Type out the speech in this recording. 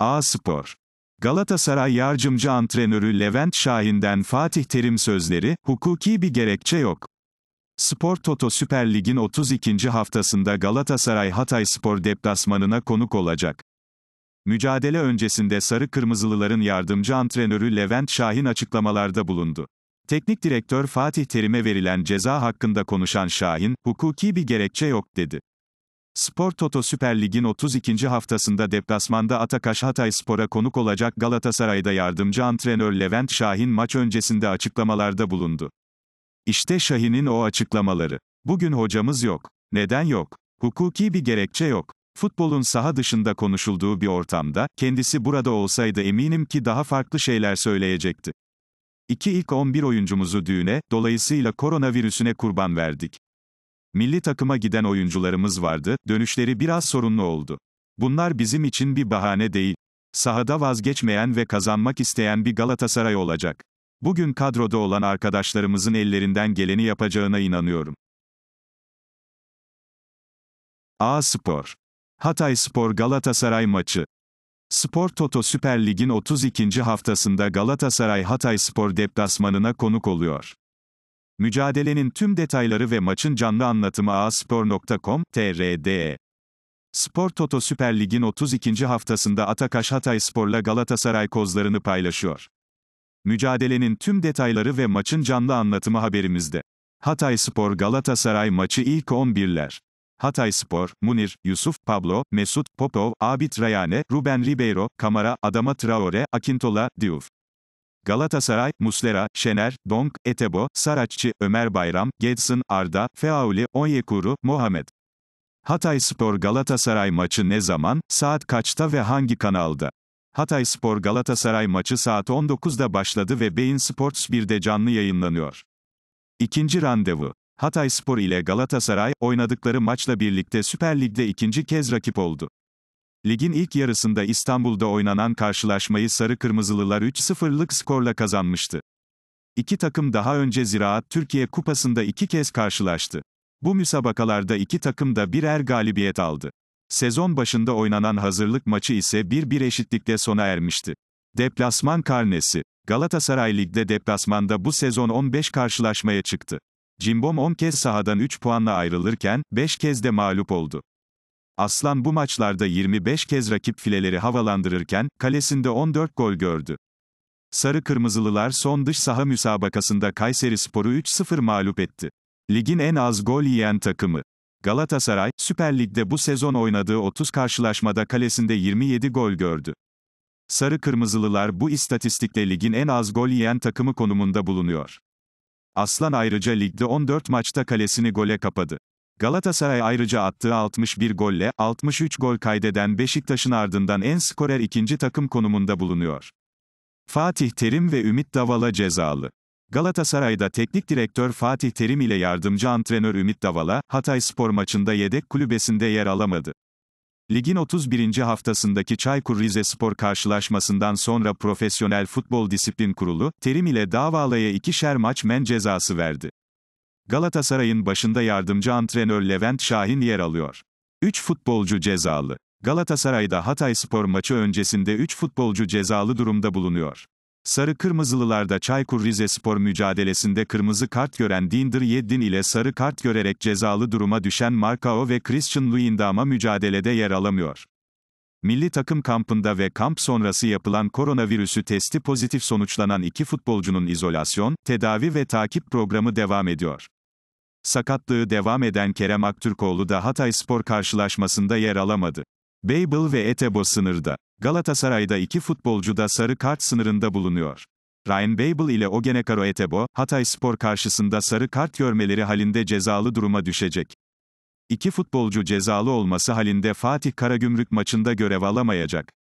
A Spor. Galatasaray yardımcı antrenörü Levent Şahin'den Fatih Terim sözleri, hukuki bir gerekçe yok. Spor Toto Süper Lig'in 32. haftasında Galatasaray Hatay Spor deplasmanına konuk olacak. Mücadele öncesinde Sarı Kırmızılıların yardımcı antrenörü Levent Şahin açıklamalarda bulundu. Teknik direktör Fatih Terim'e verilen ceza hakkında konuşan Şahin, hukuki bir gerekçe yok dedi. Spor Toto Süper Lig'in 32. haftasında deplasmanda Atakaş Hatay Spor'a konuk olacak Galatasaray'da yardımcı antrenör Levent Şahin maç öncesinde açıklamalarda bulundu. İşte Şahin'in o açıklamaları. Bugün hocamız yok. Neden yok? Hukuki bir gerekçe yok. Futbolun saha dışında konuşulduğu bir ortamda, kendisi burada olsaydı eminim ki daha farklı şeyler söyleyecekti. İki ilk 11 oyuncumuzu düğüne, dolayısıyla koronavirüsüne kurban verdik. Milli takıma giden oyuncularımız vardı, dönüşleri biraz sorunlu oldu. Bunlar bizim için bir bahane değil. Sahada vazgeçmeyen ve kazanmak isteyen bir Galatasaray olacak. Bugün kadroda olan arkadaşlarımızın ellerinden geleni yapacağına inanıyorum. A Spor Hatay Spor Galatasaray maçı Spor Toto Süper Lig'in 32. haftasında Galatasaray Hatay Spor deplasmanına konuk oluyor. Mücadelenin tüm detayları ve maçın canlı anlatımı aspor.com.tr'de. Spor Toto Süper Lig'in 32. haftasında Atakaş Hatay Spor'la Galatasaray kozlarını paylaşıyor. Mücadelenin tüm detayları ve maçın canlı anlatımı haberimizde. Hatay Spor Galatasaray maçı ilk 11'ler. Hatay Spor, Munir, Yusuf, Pablo, Mesut, Popov, Abit Rayane, Ruben Ribeiro, Kamara, Adama Traore, Akintola, Diouf. Galatasaray, Muslera, Şener, Donk, Etebo, Saraççı, Ömer Bayram, Gedson, Arda, Feauli, Onyekuru, Muhammed. Hatay Spor Galatasaray maçı ne zaman, saat kaçta ve hangi kanalda? Hatay Spor Galatasaray maçı saat 19'da başladı ve Beyin Sports 1'de canlı yayınlanıyor. İkinci randevu. Hatay Spor ile Galatasaray, oynadıkları maçla birlikte Süper Lig'de ikinci kez rakip oldu. Ligin ilk yarısında İstanbul'da oynanan karşılaşmayı sarı-kırmızılılar 3-0'lık skorla kazanmıştı. İki takım daha önce Ziraat Türkiye Kupası'nda iki kez karşılaştı. Bu müsabakalarda iki takım da birer galibiyet aldı. Sezon başında oynanan hazırlık maçı ise 1-1 eşitlikle sona ermişti. Deplasman karnesi. Galatasaray Lig'de deplasmanda bu sezon 15 karşılaşmaya çıktı. Cimbom 10 kez sahadan 3 puanla ayrılırken, 5 kez de mağlup oldu. Aslan bu maçlarda 25 kez rakip fileleri havalandırırken, kalesinde 14 gol gördü. Sarı Kırmızılılar son dış saha müsabakasında Kayseri Sporu 3-0 mağlup etti. Ligin en az gol yiyen takımı. Galatasaray, Süper Lig'de bu sezon oynadığı 30 karşılaşmada kalesinde 27 gol gördü. Sarı Kırmızılılar bu istatistikle ligin en az gol yiyen takımı konumunda bulunuyor. Aslan ayrıca ligde 14 maçta kalesini gole kapadı. Galatasaray ayrıca attığı 61 golle 63 gol kaydeden Beşiktaş'ın ardından en skorer ikinci takım konumunda bulunuyor. Fatih Terim ve Ümit Davala cezalı. Galatasaray'da teknik direktör Fatih Terim ile yardımcı antrenör Ümit Davala, Hatay Spor maçında yedek kulübesinde yer alamadı. Ligin 31. haftasındaki Çaykur Rizespor karşılaşmasından sonra Profesyonel Futbol Disiplin Kurulu, Terim ile Davala'ya ikişer maç men cezası verdi. Galatasaray'ın başında yardımcı antrenör Levent Şahin yer alıyor. 3 futbolcu cezalı. Galatasaray'da Hatay Spor maçı öncesinde 3 futbolcu cezalı durumda bulunuyor. Sarı Kırmızılılarda Çaykur Rizespor mücadelesinde kırmızı kart gören Dindir Yeddin ile sarı kart görerek cezalı duruma düşen Markao ve Christian Luyendama mücadelede yer alamıyor. Milli takım kampında ve kamp sonrası yapılan koronavirüsü testi pozitif sonuçlanan iki futbolcunun izolasyon, tedavi ve takip programı devam ediyor. Sakatlığı devam eden Kerem Aktürkoğlu da Hatay Spor karşılaşmasında yer alamadı. Beybel ve Etebo sınırda. Galatasaray'da iki futbolcu da sarı kart sınırında bulunuyor. Ryan Babel ile Ogenekaro Etebo, Hatay Spor karşısında sarı kart görmeleri halinde cezalı duruma düşecek. İki futbolcu cezalı olması halinde Fatih Karagümrük maçında görev alamayacak.